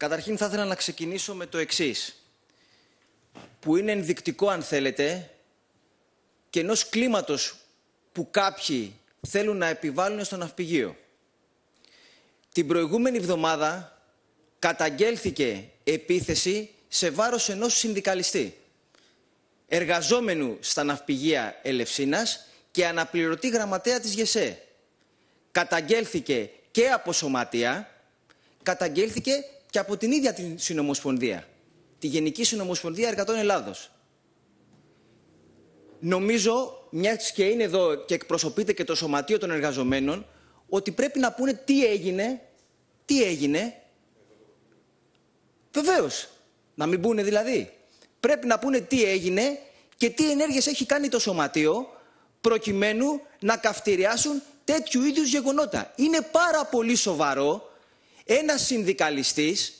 Καταρχήν θα ήθελα να ξεκινήσω με το εξής, που είναι ενδεικτικό αν θέλετε και ενός κλίματος που κάποιοι θέλουν να επιβάλλουν στο ναυπηγείο. Την προηγούμενη εβδομάδα καταγγέλθηκε επίθεση σε βάρος ενός συνδικαλιστή, εργαζόμενου στα ναυπηγεία Ελευσίνας και αναπληρωτή γραμματέα της ΓΕΣΕ. Καταγγέλθηκε και από σωματεία, καταγγέλθηκε και από την ίδια την Συνομοσπονδία, τη Γενική Συνομοσπονδία Εργατών Ελλάδος. Νομίζω, μια και είναι εδώ και εκπροσωπείται και το Σωματείο των Εργαζομένων, ότι πρέπει να πούνε τι έγινε, τι έγινε. Βεβαίως, να μην πούνε δηλαδή. Πρέπει να πούνε τι έγινε και τι ενέργειες έχει κάνει το Σωματείο προκειμένου να καυτηριάσουν τέτοιου είδους γεγονότα. Είναι πάρα πολύ σοβαρό ένας συνδικαλιστής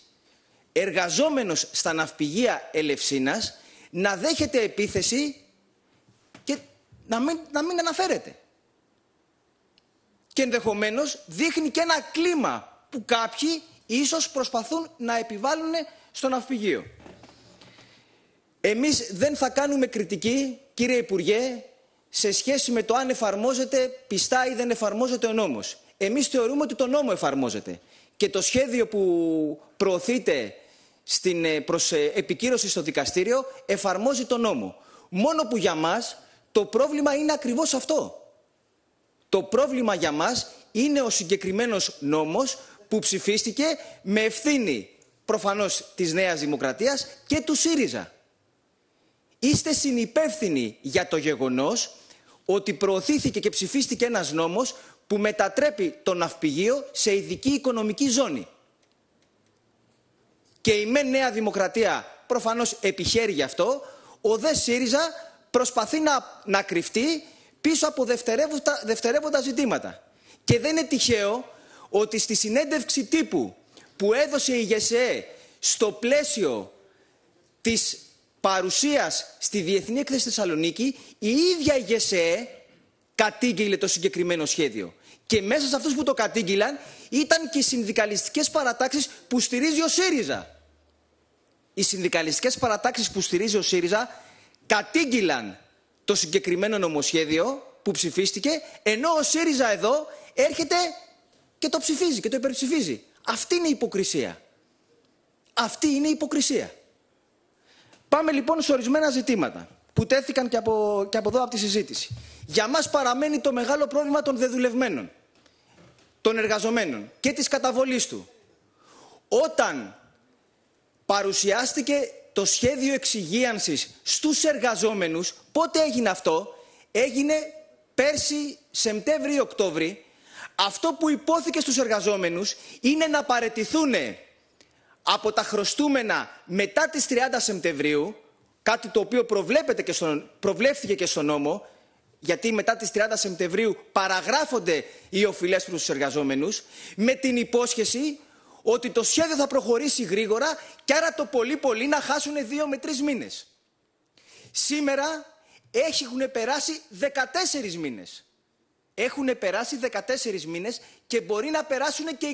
εργαζόμενος στα ναυπηγεία Ελευσίνας να δέχεται επίθεση και να μην, να μην αναφέρεται. Και ενδεχομένως δείχνει και ένα κλίμα που κάποιοι ίσως προσπαθούν να επιβάλλουν στο ναυπηγείο. Εμείς δεν θα κάνουμε κριτική, κύριε Υπουργέ, σε σχέση με το αν εφαρμόζεται πιστά ή δεν εφαρμόζεται ο νόμος εμείς θεωρούμε ότι το νόμο εφαρμόζεται. Και το σχέδιο που προωθείται στην ε, προς ε, επικύρωση στο δικαστήριο εφαρμόζει το νόμο. Μόνο που για μας το πρόβλημα είναι ακριβώς αυτό. Το πρόβλημα για μας είναι ο συγκεκριμένος νόμος που ψηφίστηκε με ευθύνη προφανώς της Νέας Δημοκρατίας και του ΣΥΡΙΖΑ. Είστε συνυπεύθυνοι για το γεγονός ότι προωθήθηκε και ψηφίστηκε ένας νόμος που μετατρέπει το ναυπηγείο σε ειδική οικονομική ζώνη. Και η ΜΕ Νέα Δημοκρατία προφανώς επιχαίρει αυτό, ο ΔΕ ΣΥΡΙΖΑ προσπαθεί να, να κρυφτεί πίσω από δευτερεύοντα, ζητήματα. Και δεν είναι τυχαίο ότι στη συνέντευξη τύπου που έδωσε η ΓΕΣΕ στο πλαίσιο της παρουσίας στη Διεθνή Έκθεση Θεσσαλονίκη, η ίδια η ΓΕΣΕΕ κατήγγειλε το συγκεκριμένο σχέδιο. Και μέσα σε αυτούς που το κατήγγυλαν ήταν και οι συνδικαλιστικές παρατάξεις που στηρίζει ο ΣΥΡΙΖΑ. Οι συνδικαλιστικές παρατάξεις που στηρίζει ο ΣΥΡΙΖΑ κατήγγυλαν το συγκεκριμένο νομοσχέδιο που ψηφίστηκε, ενώ ο ΣΥΡΙΖΑ εδώ έρχεται και το ψηφίζει και το υπερψηφίζει. Αυτή είναι η υποκρισία. Αυτή είναι η υποκρισία. Πάμε λοιπόν σε ορισμένα ζητήματα που τέθηκαν και από, και από εδώ από τη συζήτηση. Για μας παραμένει το μεγάλο πρόβλημα των δεδουλευμένων των εργαζομένων και της καταβολής του. Όταν παρουσιάστηκε το σχέδιο εξυγίανσης στους εργαζόμενους, πότε έγινε αυτό, έγινε πέρσι Σεπτέμβρη-Οκτώβρη, αυτό που υπόθηκε στους εργαζόμενους είναι να παρετηθούν από τα χρωστούμενα μετά τις 30 Σεπτεμβρίου, κάτι το οποίο προβλέπεται και στον, προβλέφθηκε και στον νόμο, γιατί μετά τις 30 Σεπτεμβρίου παραγράφονται οι οφειλές προς τους εργαζόμενους, με την υπόσχεση ότι το σχέδιο θα προχωρήσει γρήγορα και άρα το πολύ πολύ να χάσουν δύο με τρεις μήνες. Σήμερα έχουν περάσει 14 μήνες. Έχουν περάσει 14 μήνες και μπορεί να περάσουν και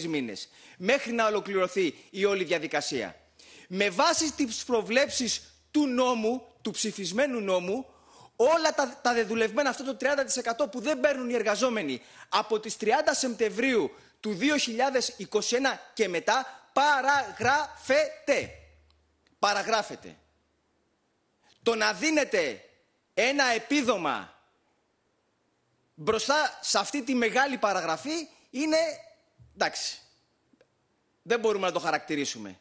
24 μήνες μέχρι να ολοκληρωθεί η όλη διαδικασία. Με βάση τις προβλέψεις του νόμου, του ψηφισμένου νόμου, όλα τα, τα δεδουλευμένα, αυτό το 30% που δεν παίρνουν οι εργαζόμενοι από τις 30 Σεπτεμβρίου του 2021 και μετά, παραγράφεται. Παραγράφεται. Το να δίνετε ένα επίδομα μπροστά σε αυτή τη μεγάλη παραγραφή είναι, εντάξει, δεν μπορούμε να το χαρακτηρίσουμε.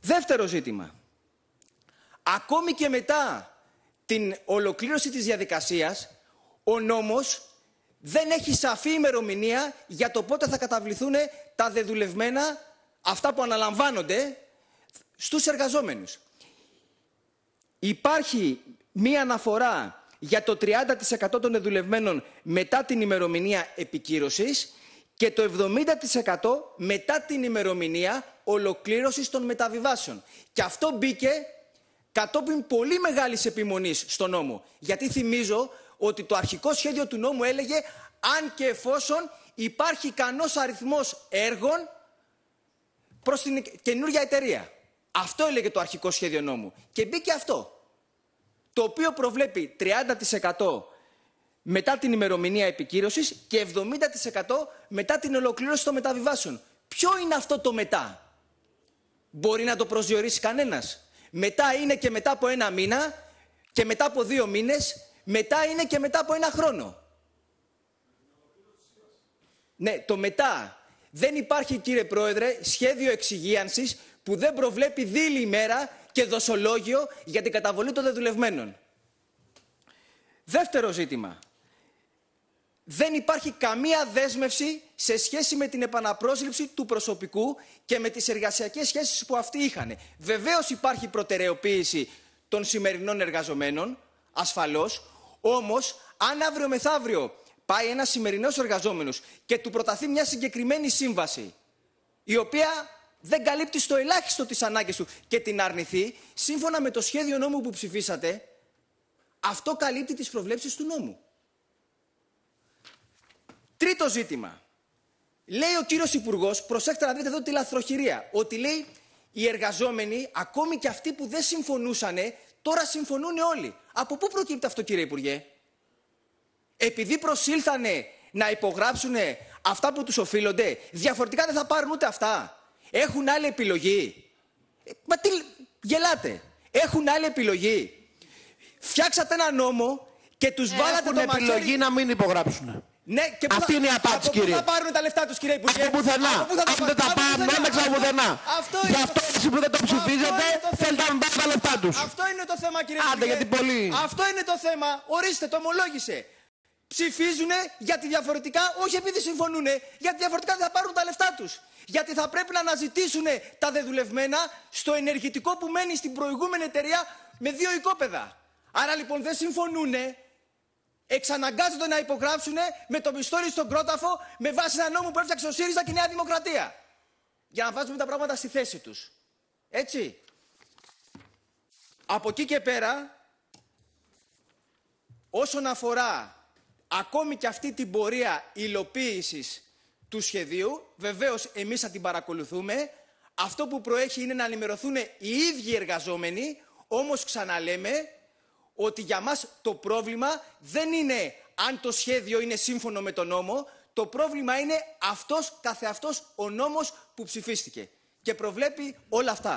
Δεύτερο ζήτημα. Ακόμη και μετά την ολοκλήρωση της διαδικασίας, ο νόμος δεν έχει σαφή ημερομηνία για το πότε θα καταβληθούν τα δεδουλευμένα, αυτά που αναλαμβάνονται, στους εργαζόμενους. Υπάρχει μία αναφορά για το 30% των δεδουλευμένων μετά την ημερομηνία επικύρωσης και το 70% μετά την ημερομηνία ολοκλήρωσης των μεταβιβάσεων. Και αυτό μπήκε κατόπιν πολύ μεγάλης επιμονής στο νόμο. Γιατί θυμίζω ότι το αρχικό σχέδιο του νόμου έλεγε αν και εφόσον υπάρχει ικανός αριθμός έργων προς την καινούργια εταιρεία. Αυτό έλεγε το αρχικό σχέδιο νόμου. Και μπήκε αυτό, το οποίο προβλέπει 30% μετά την ημερομηνία επικύρωσης και 70% μετά την ολοκλήρωση των μεταβιβάσεων. Ποιο είναι αυτό το μετά. Μπορεί να το προσδιορίσει κανένας. Μετά είναι και μετά από ένα μήνα και μετά από δύο μήνες. Μετά είναι και μετά από ένα χρόνο. Ναι, το μετά. Δεν υπάρχει, κύριε Πρόεδρε, σχέδιο εξυγίανσης που δεν προβλέπει δίλη ημέρα και δοσολόγιο για την καταβολή των δεδουλευμένων. Δεύτερο ζήτημα δεν υπάρχει καμία δέσμευση σε σχέση με την επαναπρόσληψη του προσωπικού και με τις εργασιακές σχέσεις που αυτοί είχαν. Βεβαίως υπάρχει προτεραιοποίηση των σημερινών εργαζομένων, ασφαλώς, όμως αν αύριο μεθαύριο πάει ένας σημερινός εργαζόμενος και του προταθεί μια συγκεκριμένη σύμβαση, η οποία δεν καλύπτει στο ελάχιστο τις ανάγκες του και την αρνηθεί, σύμφωνα με το σχέδιο νόμου που ψηφίσατε, αυτό καλύπτει τις προβλέψεις του νόμου. Τρίτο ζήτημα. Λέει ο κύριος Υπουργός, προσέξτε να δείτε εδώ τη λαθροχειρία. Ότι λέει οι εργαζόμενοι, ακόμη και αυτοί που δεν συμφωνούσαν, τώρα συμφωνούν όλοι. Από πού προκύπτει αυτό, κύριε Υπουργέ, Επειδή προσήλθανε να υπογράψουν αυτά που τους οφείλονται, διαφορετικά δεν θα πάρουν ούτε αυτά. Έχουν άλλη επιλογή. Ε, μα τι γελάτε. Έχουν άλλη επιλογή. Φτιάξατε ένα νόμο και τους ε, βάλατε το μαχαίρι... επιλογή να μην υπογράψουν. Ναι, και Αυτή θα... είναι η απάντηση, από κύριε. Πού θα πάρουν τα λεφτά τους, κύριε Υπουργέ. Από πουθενά. Από πού θα τα πάρουν. τα δεν Αυτό Γι' αυτό εσεί που δεν το ψηφίζετε, θέλετε να πάρουν τα λεφτά τους. Αυτό είναι το θέμα, κύριε Άντε, γιατί πολύ. Αυτό είναι το θέμα. Ορίστε, το ομολόγησε. Ψηφίζουν γιατί διαφορετικά, όχι επειδή συμφωνούν, γιατί διαφορετικά δεν θα πάρουν τα λεφτά τους. Γιατί θα πρέπει να αναζητήσουν τα δεδουλευμένα στο ενεργητικό που μένει στην προηγούμενη εταιρεία με δύο οικόπεδα. Άρα λοιπόν δεν συμφωνούν εξαναγκάζονται να υπογράψουν με το πιστόλι στον κρόταφο με βάση ένα νόμο που έφτιαξε ο ΣΥΡΙΖΑ και η Νέα Δημοκρατία. Για να βάζουμε τα πράγματα στη θέση τους. Έτσι. Από εκεί και πέρα, όσον αφορά ακόμη και αυτή την πορεία υλοποίησης του σχεδίου, βεβαίως εμείς θα την παρακολουθούμε, αυτό που προέχει είναι να ενημερωθούν οι ίδιοι εργαζόμενοι, όμως ξαναλέμε, ότι για μας το πρόβλημα δεν είναι αν το σχέδιο είναι σύμφωνο με τον νόμο, το πρόβλημα είναι αυτός καθεαυτός ο νόμος που ψηφίστηκε και προβλέπει όλα αυτά.